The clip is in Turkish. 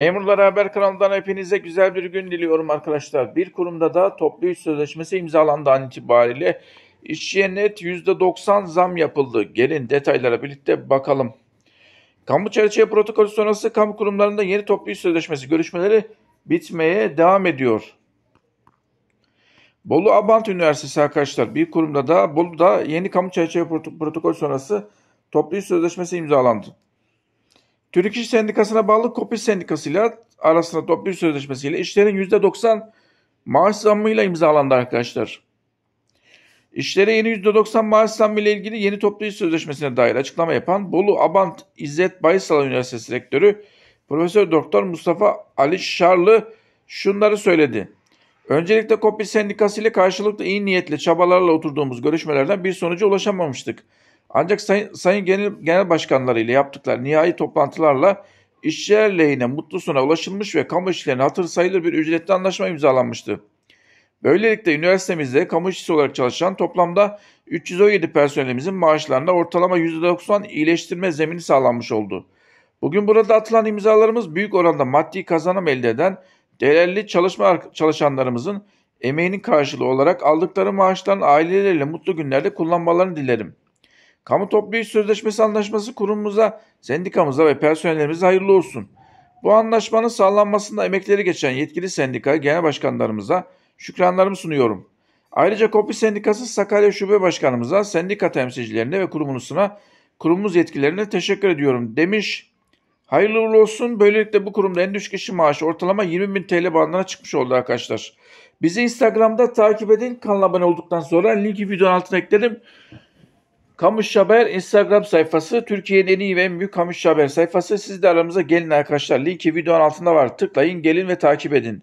Memurlar Haber kanalından hepinize güzel bir gün diliyorum arkadaşlar. Bir kurumda da toplu iş sözleşmesi imzalandığı an itibariyle işçiye net %90 zam yapıldı. Gelin detaylara birlikte bakalım. Kamu çerçeve protokolü sonrası kamu kurumlarında yeni toplu iş sözleşmesi görüşmeleri bitmeye devam ediyor. Bolu Abant Üniversitesi arkadaşlar bir kurumda da Bolu'da yeni kamu çerçeve protokol sonrası toplu iş sözleşmesi imzalandı. Türk İş Sendikası'na bağlı Kopil Sendikası ile arasında toplu sözleşmesiyle işlerin %90 maaş zammıyla imzalandı arkadaşlar. İşlere yeni %90 maaş zammı ile ilgili yeni toplu iş sözleşmesine dair açıklama yapan Bolu Abant İzzet Bayısal Üniversitesi Rektörü Profesör Doktor Mustafa Ali Şarlı şunları söyledi. Öncelikle Kopil Sendikası ile karşılıklı iyi niyetle çabalarla oturduğumuz görüşmelerden bir sonuca ulaşamamıştık. Ancak sayın, sayın genel, genel başkanları yaptıkları nihai toplantılarla işçiler lehine mutlu sona ulaşılmış ve kamu işçilerine hatır sayılır bir ücretli anlaşma imzalanmıştı. Böylelikle üniversitemizde kamu işçisi olarak çalışan toplamda 317 personelimizin maaşlarında ortalama %90 iyileştirme zemini sağlanmış oldu. Bugün burada atılan imzalarımız büyük oranda maddi kazanım elde eden değerli çalışma çalışanlarımızın emeğinin karşılığı olarak aldıkları maaşların aileleriyle mutlu günlerde kullanmalarını dilerim. Kamu toplu iş sözleşmesi anlaşması kurumumuza, sendikamıza ve personelimize hayırlı olsun. Bu anlaşmanın sağlanmasında emekleri geçen yetkili sendika genel başkanlarımıza şükranlarımı sunuyorum. Ayrıca Kopi Sendikası Sakarya Şube Başkanımıza, sendika temsilcilerine ve kurumunusuna kurumumuz yetkililerine teşekkür ediyorum demiş. Hayırlı uğurlu olsun. Böylelikle bu kurumda en düşük kişi maaşı ortalama 20 bin TL bandına çıkmış oldu arkadaşlar. Bizi Instagram'da takip edin. Kanala abone olduktan sonra linki videonun altına ekledim. Kamuş Haber Instagram sayfası Türkiye'nin en iyi ve en büyük Kamuş Haber sayfası. Siz de aramıza gelin arkadaşlar. Linki videonun altında var. Tıklayın gelin ve takip edin.